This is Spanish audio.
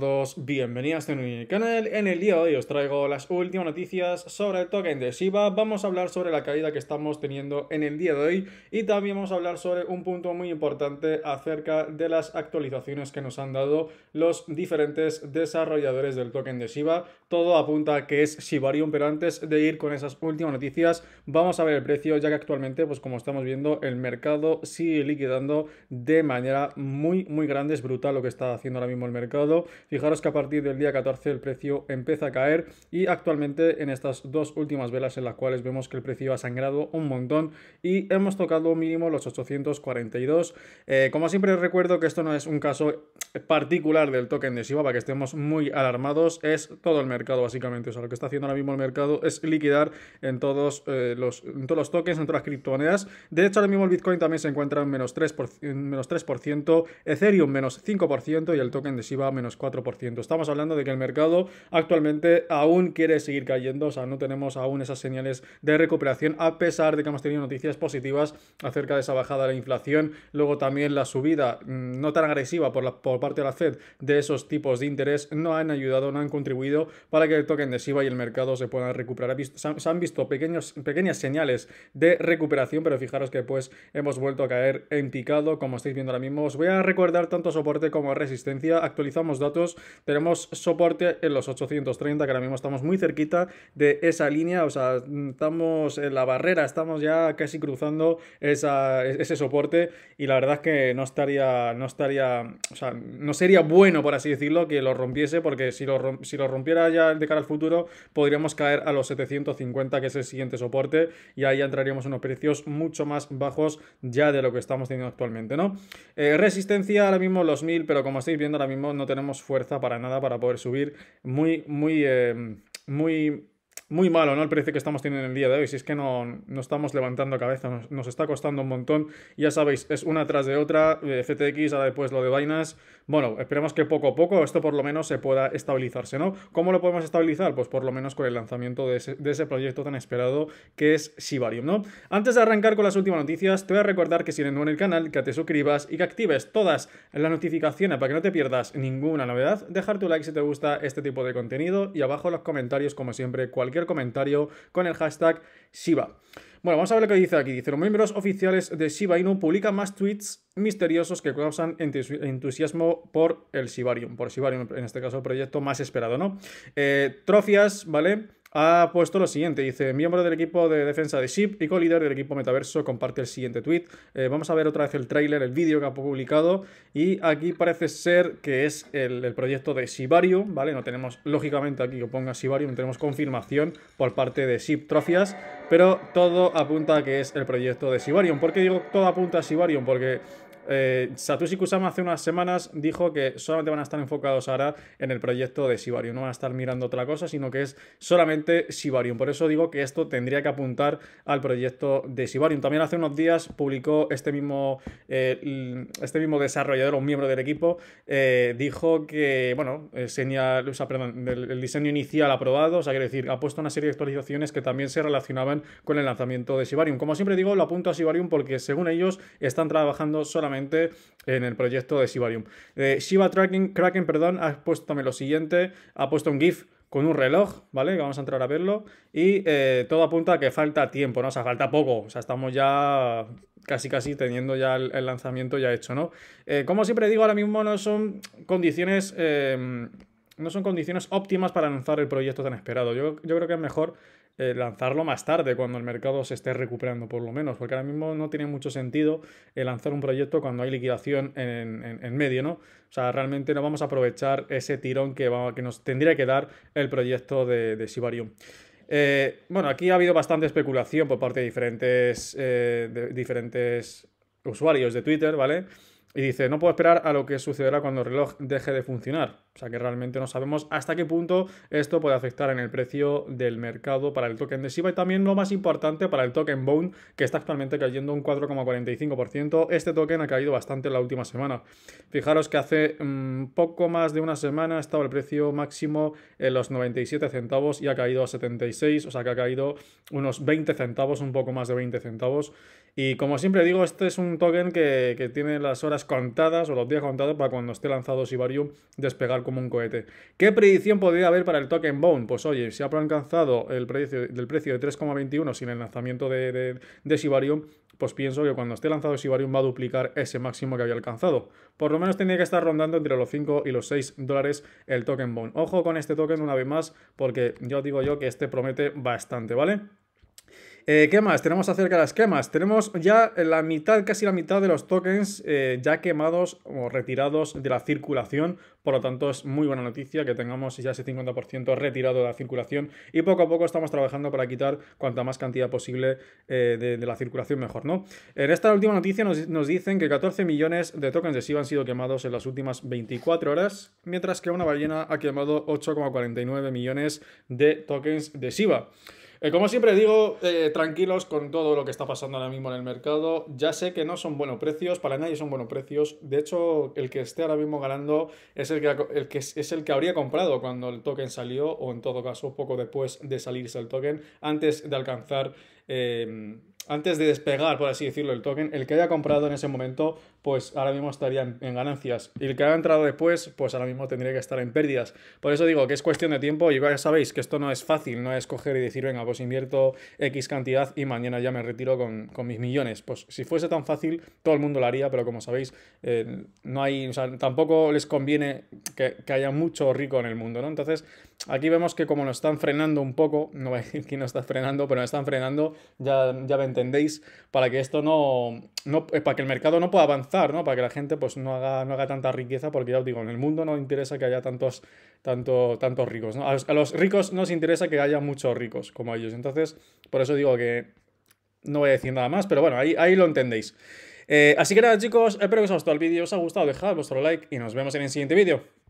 todos, bienvenidos a mi este canal. En el día de hoy os traigo las últimas noticias sobre el token de Shiba. Vamos a hablar sobre la caída que estamos teniendo en el día de hoy y también vamos a hablar sobre un punto muy importante acerca de las actualizaciones que nos han dado los diferentes desarrolladores del token de Shiba. Todo apunta a que es Shibarium, pero antes de ir con esas últimas noticias, vamos a ver el precio, ya que actualmente, pues como estamos viendo, el mercado sigue liquidando de manera muy, muy grande. Es brutal lo que está haciendo ahora mismo el mercado. Fijaros que a partir del día 14 el precio empieza a caer y actualmente en estas dos últimas velas en las cuales vemos que el precio ha sangrado un montón y hemos tocado mínimo los 842. Eh, como siempre recuerdo que esto no es un caso particular del token de Shiba para que estemos muy alarmados, es todo el mercado básicamente, o sea, lo que está haciendo ahora mismo el mercado es liquidar en todos, eh, los, todos los tokens, en todas las criptomonedas. De hecho, ahora mismo el Bitcoin también se encuentra en menos 3%, menos Ethereum menos 5% y el token de Shiba menos 4%. Estamos hablando de que el mercado actualmente aún quiere seguir cayendo, o sea, no tenemos aún esas señales de recuperación, a pesar de que hemos tenido noticias positivas acerca de esa bajada de la inflación, luego también la subida mm, no tan agresiva por, parte de la Fed de esos tipos de interés no han ayudado, no han contribuido para que el token de y el mercado se puedan recuperar. Se han visto pequeños, pequeñas señales de recuperación, pero fijaros que pues hemos vuelto a caer en picado, como estáis viendo ahora mismo. Os voy a recordar tanto soporte como resistencia, actualizamos datos tenemos soporte en los 830, que ahora mismo estamos muy cerquita de esa línea, o sea, estamos en la barrera, estamos ya casi cruzando ese soporte y la verdad es que no estaría, no estaría, o sea, no sería bueno, por así decirlo, que lo rompiese, porque si lo, si lo rompiera ya de cara al futuro, podríamos caer a los 750, que es el siguiente soporte, y ahí entraríamos unos precios mucho más bajos ya de lo que estamos teniendo actualmente, ¿no? Eh, resistencia ahora mismo los 1000, pero como estáis viendo ahora mismo no tenemos fuerza fuerza para nada para poder subir. Muy, muy, eh, muy muy malo, ¿no? El precio que estamos teniendo en el día de hoy. Si es que no, no estamos levantando cabeza, nos, está costando un montón. Ya sabéis, es una tras de otra. Eh, CTX ahora después lo de vainas. Bueno, esperemos que poco a poco esto por lo menos se pueda estabilizarse, ¿no? ¿Cómo lo podemos estabilizar? Pues por lo menos con el lanzamiento de ese, proyecto tan esperado que es Shibarium, ¿no? Antes de arrancar con las últimas noticias, te voy a recordar que si eres nuevo en el canal, que te suscribas y que actives todas las notificaciones para que no te pierdas ninguna novedad. Dejar tu like si te gusta este tipo de contenido y abajo en los comentarios, como siempre, cualquier comentario con el hashtag Shiba. Bueno, vamos a ver lo que dice aquí. Dice, los miembros oficiales de Shiba Inu publican más tweets misteriosos que causan entusiasmo por el Shibarium, por Shibarium, en este caso, el proyecto más esperado, ¿no? Eh, trofias, ¿vale? ha puesto lo siguiente. Dice, miembro del equipo de defensa de SHIP y co-líder del equipo Metaverso comparte el siguiente tweet. Eh, vamos a ver otra vez el tráiler, el vídeo que ha publicado. Y aquí parece ser que es el, proyecto de Sibarium, ¿vale? No tenemos, lógicamente, aquí que ponga Sibarium, no tenemos confirmación por parte de SHIP Trofias. Pero todo apunta a que es el proyecto de Sibarium. ¿Por qué digo todo apunta a Sibarium? Porque eh, Satoshi Kusama hace unas semanas dijo que solamente van a estar enfocados ahora en el proyecto de Sibarium, no van a estar mirando otra cosa, sino que es solamente Sibarium. Por eso digo que esto tendría que apuntar al proyecto de Sibarium. También hace unos días publicó este mismo, eh, este mismo desarrollador, un miembro del equipo, eh, dijo que, bueno, señal, el, diseño inicial aprobado, o sea, quiere decir, ha puesto una serie de actualizaciones que también se relacionaban con el lanzamiento de Sibarium. Como siempre digo, lo apunto a Sibarium porque según ellos están trabajando solamente en el proyecto de Shibarium. Eh, Shiba Tracking, Kraken perdón, ha puesto lo siguiente, ha puesto un GIF con un reloj, ¿vale? vamos a entrar a verlo. Y eh, todo apunta a que falta tiempo, ¿no? O sea, falta poco. O sea, estamos ya casi casi teniendo ya el, lanzamiento ya hecho, ¿no? Eh, como siempre digo, ahora mismo no son condiciones... Eh, no son condiciones óptimas para lanzar el proyecto tan esperado. Yo, yo creo que es mejor eh, lanzarlo más tarde, cuando el mercado se esté recuperando por lo menos, porque ahora mismo no tiene mucho sentido eh, lanzar un proyecto cuando hay liquidación en, medio, ¿no? O sea, realmente no vamos a aprovechar ese tirón que, que nos tendría que dar el proyecto de, de eh, bueno, aquí ha habido bastante especulación por parte de diferentes, de diferentes usuarios de Twitter, ¿vale? Y dice, no puedo esperar a lo que sucederá cuando el reloj deje de funcionar. O sea que realmente no sabemos hasta qué punto esto puede afectar en el precio del mercado para el token de Shiba y también lo más importante para el token Bone, que está actualmente cayendo un 4,45%. Este token ha caído bastante en la última semana. Fijaros que hace mm, poco más de una semana ha estado el precio máximo en los 97 centavos y ha caído a 76, o sea que ha caído unos 20 centavos, un poco más de 20 centavos. Y como siempre digo, este es un token que tiene las horas contadas o los días contados para cuando esté lanzado Sibarium despegar como un cohete. ¿Qué predicción podría haber para el token Bone? Pues oye, si ha alcanzado el precio, del precio de 3,21 sin el lanzamiento de, de, Sibarium, pues pienso que cuando esté lanzado Sibarium va a duplicar ese máximo que había alcanzado. Por lo menos tendría que estar rondando entre los 5 y los 6 dólares el token Bone. Ojo con este token una vez más, porque yo digo yo que este promete bastante, ¿vale? Eh, ¿Qué más? Tenemos acerca de las quemas. Tenemos ya la mitad, casi la mitad de los tokens eh, ya quemados o retirados de la circulación. Por lo tanto, es muy buena noticia que tengamos ya ese 50% retirado de la circulación. Y poco a poco estamos trabajando para quitar cuanta más cantidad posible eh, de, la circulación, mejor, ¿no? En esta última noticia nos, dicen que 14 millones de tokens de SIB han sido quemados en las últimas 24 horas, mientras que una ballena ha quemado 8,49 millones de tokens de SIBA. Eh, como siempre digo, eh, tranquilos con todo lo que está pasando ahora mismo en el mercado. Ya sé que no son buenos precios, para nadie son buenos precios. De hecho, el que esté ahora mismo ganando es el que, es el que habría comprado cuando el token salió o en todo caso poco después de salirse el token, antes de alcanzar... Eh, antes de despegar, por así decirlo, el token, el que haya comprado en ese momento, pues ahora mismo estaría en, ganancias. Y el que haya entrado después, pues ahora mismo tendría que estar en pérdidas. Por eso digo que es cuestión de tiempo y ya sabéis que esto no es fácil, no es coger y decir, venga, pues invierto X cantidad y mañana ya me retiro con, mis millones. Pues si fuese tan fácil, todo el mundo lo haría, pero como sabéis, eh, no hay, tampoco les conviene que, haya mucho rico en el mundo, ¿no? Entonces, aquí vemos que como nos están frenando un poco, no voy a decir que nos está frenando, pero nos están frenando, ya, ya ¿entendéis? Para que esto no, eh, para que el mercado no pueda avanzar, ¿no? Para que la gente pues no haga, no haga tanta riqueza, porque ya os digo, en el mundo no interesa que haya tantos, tanto, tantos ricos, A los, ricos no ricos interesa que haya muchos ricos como ellos. Entonces, por eso digo que no voy a decir nada más, pero bueno, ahí, ahí lo entendéis. Eh, así que nada chicos, espero que os haya gustado el vídeo, os ha gustado, dejad vuestro like y nos vemos en el siguiente vídeo.